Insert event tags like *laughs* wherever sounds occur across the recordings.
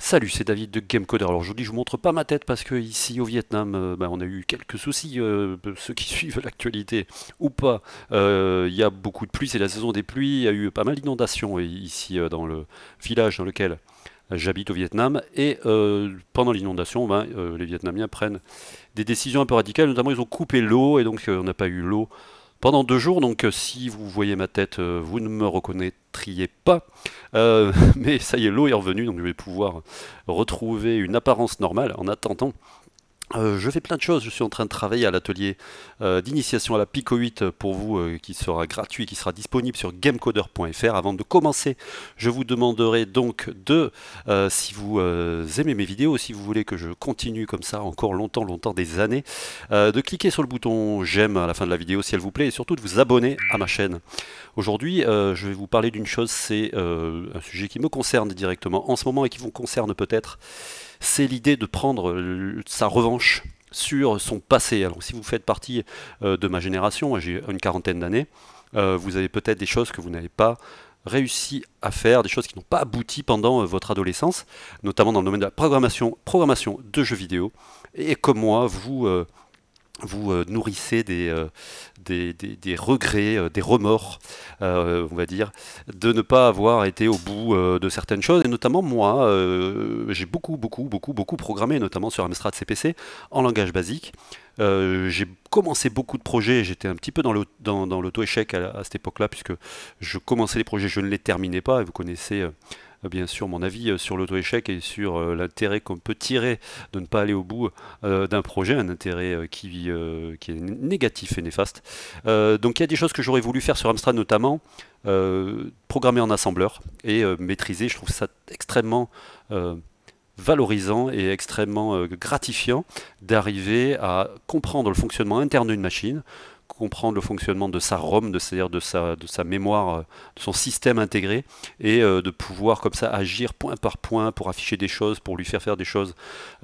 Salut, c'est David de Gamecoder. Alors aujourd'hui, je vous montre pas ma tête parce que ici au Vietnam, euh, bah, on a eu quelques soucis. Euh, ceux qui *laughs* suivent l'actualité ou pas, euh, il y a beaucoup de pluie. C'est la saison des pluies. Il y a eu pas mal d'inondations ici dans le village dans lequel j'habite au Vietnam. Et pendant l'inondation, ben, les Vietnamiens prennent des décisions un peu radicales. Notamment, ils ont coupé l'eau et donc on n'a pas eu l'eau pendant deux jours. Donc si vous voyez ma tête, vous ne me reconnaissez pas. Euh, *laughs* mais ça y est, l'eau est revenue, donc je vais pouvoir retrouver une apparence normale en attendant euh, je fais plein de choses, je suis en train de travailler à l'atelier euh, d'initiation à la Pico 8 pour vous euh, qui sera gratuit, qui sera disponible sur gamecoder.fr. Avant de commencer, je vous demanderai donc de, si vous aimez mes vidéos, si vous voulez que je continue comme ça encore longtemps, longtemps, des années, de cliquer sur le bouton j'aime à la fin de la vidéo si elle vous plaît et surtout de vous abonner à ma chaîne. Aujourd'hui, je vais vous parler d'une chose, c'est un sujet qui me concerne directement en ce moment et qui vous concerne peut-être c'est l'idée de prendre euh, sa revanche sur son passé. Alors si vous faites partie euh, de ma génération, j'ai une quarantaine d'années, euh, vous avez peut-être des choses que vous n'avez pas réussi à faire, des choses qui n'ont pas abouti pendant votre adolescence, notamment dans le domaine de la programmation, programmation de jeux vidéo. Et comme moi, vous vous euh, nourrissez euh, des, des, regrets, euh, des remords, on va dire, de ne pas avoir été au bout de certaines choses. Et notamment, moi, j'ai beaucoup, beaucoup, beaucoup, beaucoup programmé, notamment sur Amstrad CPC, en langage basique. j'ai commencé beaucoup de projets, j'étais un petit peu dans l'auto-échec dans, à, à, cette époque-là, puisque je commençais les projets, je ne les terminais pas, et vous connaissez euh, bien sûr mon avis euh, sur l'auto-échec et sur euh, l'intérêt qu'on peut tirer de ne pas aller au bout d'un projet, un intérêt qui, qui est négatif et néfaste. donc il y a des choses que j'aurais voulu faire sur Amstrad notamment, programmer en assembleur et maîtriser, je trouve ça extrêmement valorisant et extrêmement gratifiant d'arriver à comprendre le fonctionnement interne d'une machine, comprendre le fonctionnement de sa ROM, de, c'est-à-dire de sa, de sa mémoire, euh, de son système intégré, et euh, de pouvoir comme ça agir point par point pour afficher des choses, pour lui faire faire des choses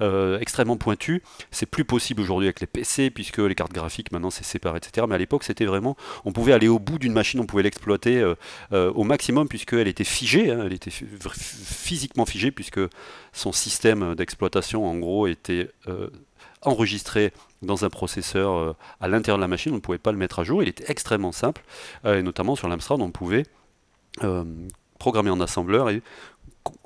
euh, extrêmement pointues. C'est plus possible aujourd'hui avec les PC, puisque les cartes graphiques maintenant c'est séparé, etc. Mais à l'époque c'était vraiment, on pouvait aller au bout d'une machine, on pouvait l'exploiter au maximum, puisqu'elle était figée, hein. elle était physiquement figée, puisque son système d'exploitation en gros était enregistré dans un processeur euh, à l'intérieur de la machine, on ne pouvait pas le mettre à jour. Il était extrêmement simple, euh, et notamment sur l'Amstrad, on pouvait euh, programmer en assembleur et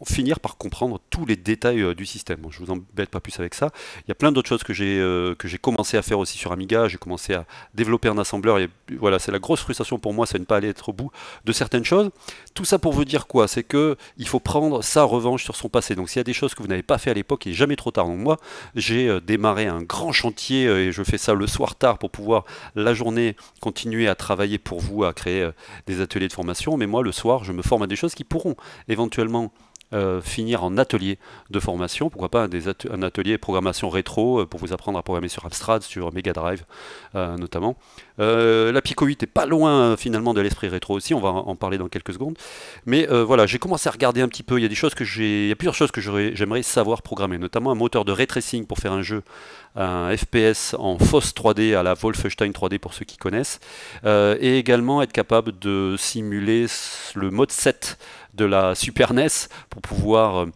finir par comprendre tous les détails euh, du système. je je vous embête pas plus avec ça. Il y a plein d'autres choses euh, que j'ai commencé à faire aussi sur Amiga. J'ai commencé à développer un assembleur et voilà, c'est la grosse frustration pour moi, c'est de ne pas aller être au bout de certaines choses. Tout ça pour vous dire quoi C'est que il faut prendre sa revanche sur son passé. Donc s'il y a des choses que vous n'avez pas fait à l'époque, il n'est jamais trop tard. Donc moi, j'ai euh, démarré un grand chantier et je fais ça le soir tard pour pouvoir la journée continuer à travailler pour vous, à créer des ateliers de formation. Mais moi, le soir, je me forme à des choses qui pourront éventuellement euh, finir en atelier de formation, pourquoi pas un, atelier programmation rétro euh, pour vous apprendre à programmer sur Abstrad sur Mega Drive euh, notamment. Euh, la Pico 8 est pas loin finalement de l'esprit rétro aussi, on va en parler dans quelques secondes. Mais euh, voilà, j'ai commencé à regarder un petit peu, il y a des choses que j'ai. plusieurs choses que j'aimerais savoir programmer, notamment un moteur de tracing pour faire un jeu, un FPS en fausse 3D à la Wolfenstein 3D pour ceux qui connaissent. Euh, et également être capable de simuler le mode 7 de la Super NES pour pouvoir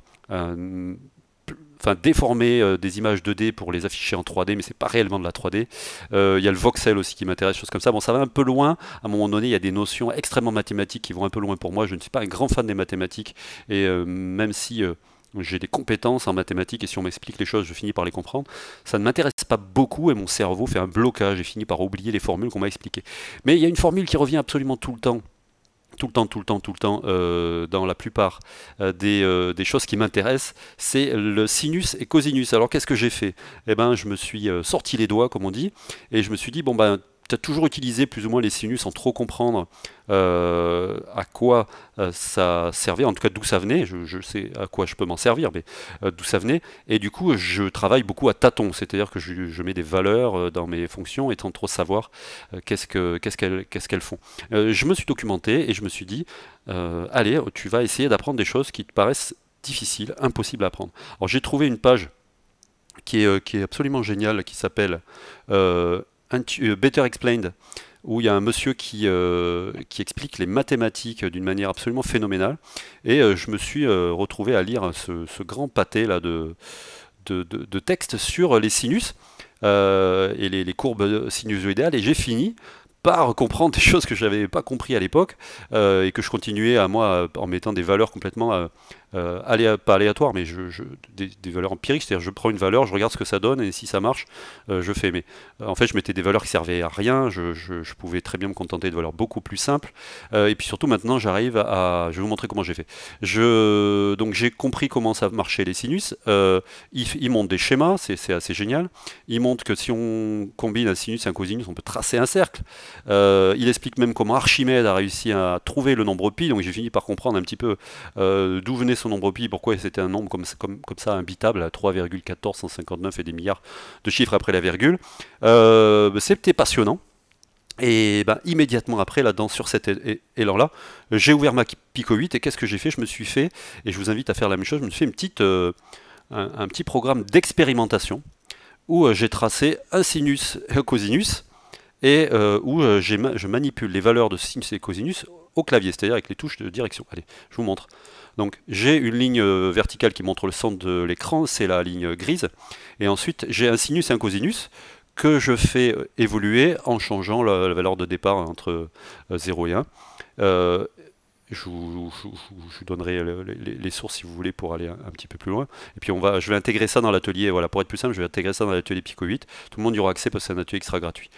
enfin déformer euh, des images 2D pour les afficher en 3D, mais c'est pas réellement de la 3D. Euh, il y a le voxel aussi qui m'intéresse, choses comme ça. Bon, ça va un peu loin. À un moment donné, il y a des notions extrêmement mathématiques qui vont un peu loin pour moi. Je ne suis pas un grand fan des mathématiques, et euh, même si j'ai des compétences en mathématiques et si on m'explique les choses, je finis par les comprendre. Ça ne m'intéresse pas beaucoup et mon cerveau fait un blocage et finit par oublier les formules qu'on m'a expliquées. Mais il y a une formule qui revient absolument tout le temps tout le temps, tout le temps, tout le temps, euh, dans la plupart euh, euh, des, choses qui m'intéressent, c'est le sinus et cosinus. Alors qu'est-ce que j'ai fait Eh ben, je me suis sorti les doigts, comme on dit, et je me suis dit bon ben, toujours utilisé plus ou moins les sinus sans trop comprendre euh, à quoi euh, ça servait, en tout cas d'où ça venait, je, sais à quoi je peux m'en servir, mais euh, d'où ça venait, et du coup je travaille beaucoup à tâtons, c'est-à-dire que je, mets des valeurs dans mes fonctions et sans trop savoir qu'est-ce qu'elles qu'elle qu'est ce qu'elles font. je me suis documenté et je me suis dit, allez, tu vas essayer d'apprendre des choses qui te paraissent difficiles, impossibles à apprendre. Alors j'ai trouvé une page qui est, qui est absolument géniale, qui s'appelle... Euh, Better Explained, où il y a un monsieur qui, euh, qui explique les mathématiques d'une manière absolument phénoménale. Et euh, je me suis retrouvé à lire ce, grand pâté là de, de, textes sur les sinus et les, courbes sinusoïdales. Et j'ai fini par comprendre des *laughs* choses que je n'avais pas compris à l'époque et que je continuais à moi en mettant des valeurs complètement euh, pas aléatoire, mais je, des, valeurs empiriques, c'est-à-dire je prends une valeur, je regarde ce que ça donne, et si ça marche, euh, je fais. Mais euh, en fait, je mettais des valeurs qui servaient à rien, je, pouvais très bien me contenter de valeurs beaucoup plus simples. et puis surtout, maintenant, j'arrive à... Je vais vous montrer comment j'ai fait. Je, donc j'ai compris comment ça marchait les sinus. ils, ils des schémas, c'est assez génial. Ils montrent que si on combine un sinus et un cosinus, on peut tracer un cercle. il explique même comment Archimède a réussi à trouver le nombre pi, donc j'ai fini par comprendre un petit peu d'où venait son nombre pi, pourquoi c'était un nombre comme, comme, comme ça imbitable à 3,1459 et des milliards de chiffres après la virgule. Euh, bah, c'était passionnant. Et bah, immédiatement après, là, dedans sur cet élan-là, j'ai ouvert ma Pico 8 et qu'est-ce que j'ai fait Je me suis fait, et je vous invite à faire la même chose, je me suis fait une petite, euh, un, petit programme d'expérimentation où euh, j'ai tracé un sinus et un cosinus et où j'ai je manipule les valeurs de sinus et cosinus au clavier, c'est-à-dire avec les touches de direction. Allez, je vous montre. Donc j'ai une ligne euh, verticale qui montre le centre de l'écran, c'est la ligne grise. Et ensuite j'ai un sinus et un cosinus que je fais euh, évoluer en changeant la, valeur de départ entre 0 euh, et 1. Je vous, donnerai les, sources si vous voulez pour aller un, petit peu plus loin. Et puis on va, je vais intégrer ça dans l'atelier, voilà, pour être plus simple, je vais intégrer ça dans l'atelier Pico 8. Tout le monde y aura accès parce que c'est un atelier extra gratuit.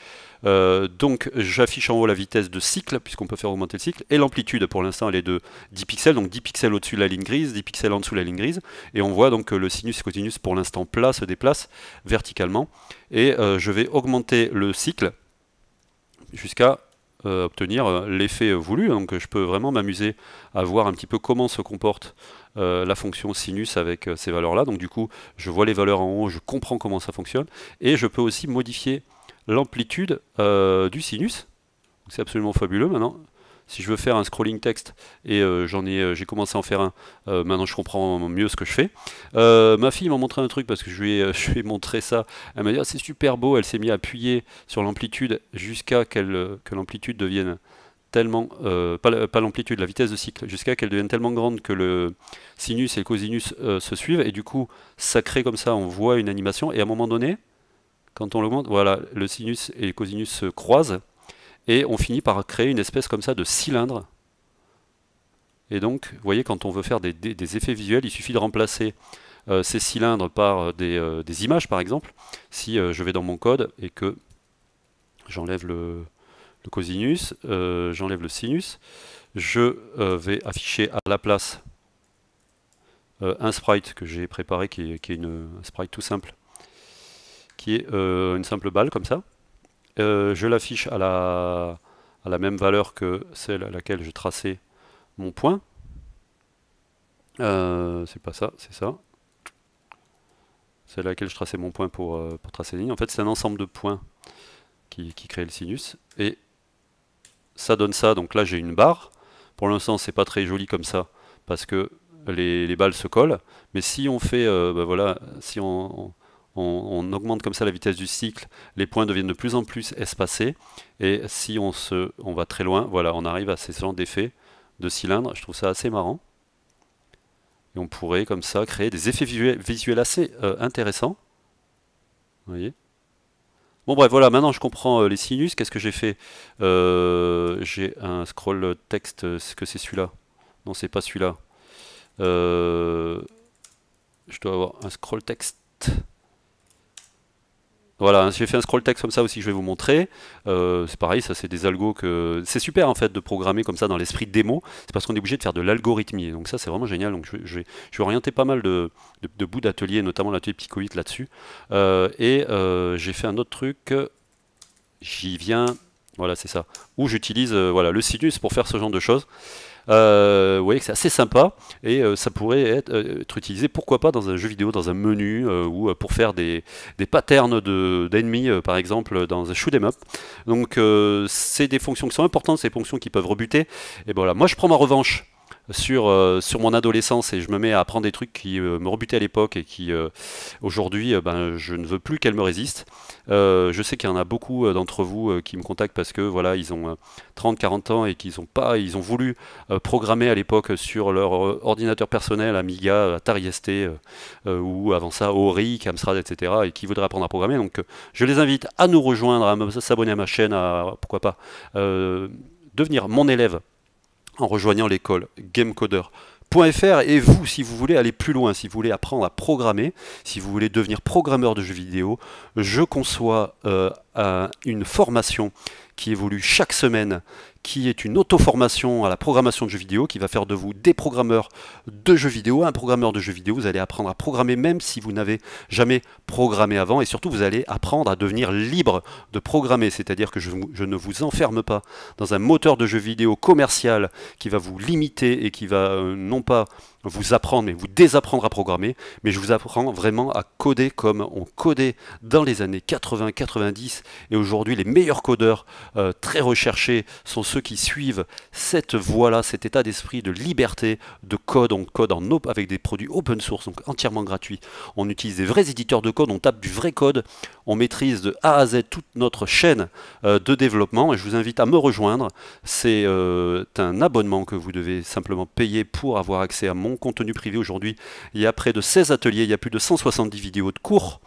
Euh, donc j'affiche en haut la vitesse de cycle, puisqu'on peut faire augmenter le cycle, et l'amplitude pour l'instant elle est de 10 pixels, donc 10 pixels au-dessus de la ligne grise, 10 pixels en dessous de la ligne grise, et on voit donc que le sinus et cotinus pour l'instant plat se déplace verticalement, et euh, je vais augmenter le cycle jusqu'à euh, obtenir euh, l'effet voulu. Donc je peux vraiment m'amuser à voir un petit peu comment se comporte euh, la fonction sinus avec ces valeurs-là. Donc du coup, je vois les valeurs en haut, je comprends comment ça fonctionne. Et je peux aussi modifier l'amplitude du sinus. C'est absolument fabuleux maintenant si je veux faire un scrolling texte, et euh, j'en ai, euh, j'ai commencé à en faire un, euh, maintenant je comprends mieux ce que je fais. ma fille m'a montré un truc parce que je lui ai, *laughs* je lui ai montré ça. Elle m'a dit ah, c'est super beau, elle s'est mise à appuyer sur l'amplitude jusqu'à qu'elle, que l'amplitude devienne tellement, pas, l'amplitude, la vitesse de cycle, jusqu'à qu'elle devienne tellement grande que le sinus et le cosinus se suivent, et du coup ça crée comme ça, on voit une animation, et à un moment donné, quand on l'augmente, voilà, le sinus et le cosinus se croisent, et on finit par créer une espèce comme ça de cylindre. Et donc, vous voyez, quand on veut faire des, effets visuels, il suffit de remplacer euh, ces cylindres par euh, euh, des, images, par exemple. Si je vais dans mon code et que j'enlève le, le, cosinus, j'enlève le sinus, je vais afficher à la place un sprite que j'ai préparé, qui est, une, un sprite tout simple, qui est une simple balle, comme ça. Euh, je l'affiche à la, même valeur que celle à laquelle je traçais mon point. Euh, c'est pas ça, c'est ça. Celle à laquelle je traçais mon point euh, pour, tracer les lignes. En fait, c'est un ensemble de points qui, qui, crée le sinus. Et ça donne ça. Donc là, j'ai une barre. Pour l'instant, c'est pas très joli comme ça parce que les, balles se collent. Mais si on fait, bah voilà, si on on, augmente comme ça la vitesse du cycle, les points deviennent de plus en plus espacés, et si on, se, on va très loin, voilà, on arrive à ces genre d'effet de cylindre, je trouve ça assez marrant. Et on pourrait comme ça créer des effets visuels assez euh, intéressants. Vous voyez Bon bref, voilà, maintenant je comprends euh, les sinus. Qu'est-ce que j'ai fait euh, J'ai un scroll texte, est-ce que c'est celui-là Non, c'est pas celui-là. je dois avoir un scroll texte. Voilà, hein, j'ai fait un scroll text comme ça aussi, je vais vous montrer. Euh, c'est pareil, ça c'est des algos que... C'est super en fait de programmer comme ça dans l'esprit démo, c'est parce qu'on est obligé de faire de l'algorithmie. Donc ça c'est vraiment génial, donc je, vais orienter pas mal de, bouts d'atelier, notamment l'atelier Picoït là-dessus. Euh, et euh, j'ai fait un autre truc, j'y viens, voilà c'est ça, où j'utilise voilà, le Sinus pour faire ce genre de choses. Euh, vous voyez que c'est assez sympa et euh, ça pourrait euh, être, utilisé, pourquoi pas, dans un jeu vidéo, dans un menu ou pour faire des, des patterns d'ennemis, par exemple, dans un shoot 'em up. Donc, c'est des fonctions qui sont importantes, c'est des fonctions qui peuvent rebuter. Et ben voilà, moi je prends ma revanche euh, sur, mon adolescence et je me mets à apprendre des trucs qui euh, me rebutaient à l'époque et qui euh, aujourd'hui ben, je ne veux plus qu'elles me résistent. je sais qu'il y en a beaucoup d'entre vous qui me contactent parce que voilà ils ont 30-40 ans et qu'ils ont pas ils ont voulu programmer à l'époque sur leur ordinateur personnel Amiga, Atari ST ou avant ça Ori, Amstrad etc et qui voudraient apprendre à programmer donc je les invite à nous rejoindre à s'abonner à ma chaîne à pourquoi pas devenir mon élève en rejoignant l'école GameCoder.fr et vous, si vous voulez aller plus loin, si vous voulez apprendre à programmer, si vous voulez devenir programmeur de jeux vidéo, je conçois euh, une formation qui évolue chaque semaine, qui est une auto-formation à la programmation de jeux vidéo, qui va faire de vous des programmeurs de jeux vidéo, un programmeur de jeux vidéo. Vous allez apprendre à programmer même si vous n'avez jamais programmé avant, et surtout vous allez apprendre à devenir libre de programmer, c'est-à-dire que je, ne vous enferme pas dans un moteur de jeux vidéo commercial qui va vous limiter et qui va euh, non pas vous apprendre, mais vous désapprendre à programmer, mais je vous apprends vraiment à coder comme on codait dans les années 80, 90, et aujourd'hui les meilleurs codeurs euh, très recherchés sont ceux qui suivent cette voie-là, cet état d'esprit de liberté, de code, on code en op avec des produits open source, donc entièrement gratuits, on utilise des vrais éditeurs de code, on tape du vrai code, on maîtrise de A à Z toute notre chaîne euh, de développement et je vous invite à me rejoindre. C'est euh, un abonnement que vous devez simplement payer pour avoir accès à mon contenu privé aujourd'hui. Il y a près de 16 ateliers, il y a plus de 170 vidéos de cours.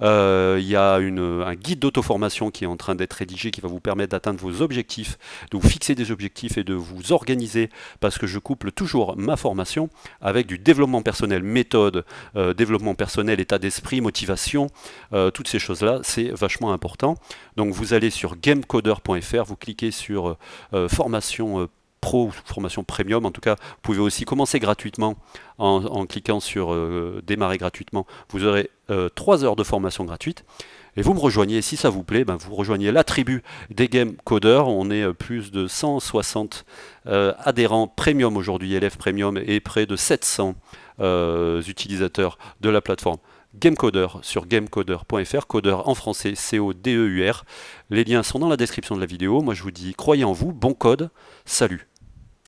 Euh, il y a un guide d'auto-formation qui est en train d'être rédigé qui va vous permettre d'atteindre vos objectifs, de vous fixer des objectifs et de vous organiser parce que je couple toujours ma formation avec du développement personnel, méthode, développement personnel, état d'esprit, motivation, toutes ces choses-là c'est vachement important. Donc vous allez sur gamecoder.fr, vous cliquez sur euh, euh, formation euh, pro ou formation premium. En tout cas, vous pouvez aussi commencer gratuitement en, cliquant sur démarrer gratuitement. Vous aurez 3 heures de formation gratuite. Et vous me rejoignez, si ça vous plaît, ben, vous rejoignez la tribu des game On est plus de 160 adhérents premium aujourd'hui, élèves premium, et près de 700 utilisateurs de la plateforme. Gamecoder sur gamecoder.fr, codeur en français C-O-D-E-U-R. Les liens sont dans la description de la vidéo. Moi je vous dis croyez en vous, bon code, salut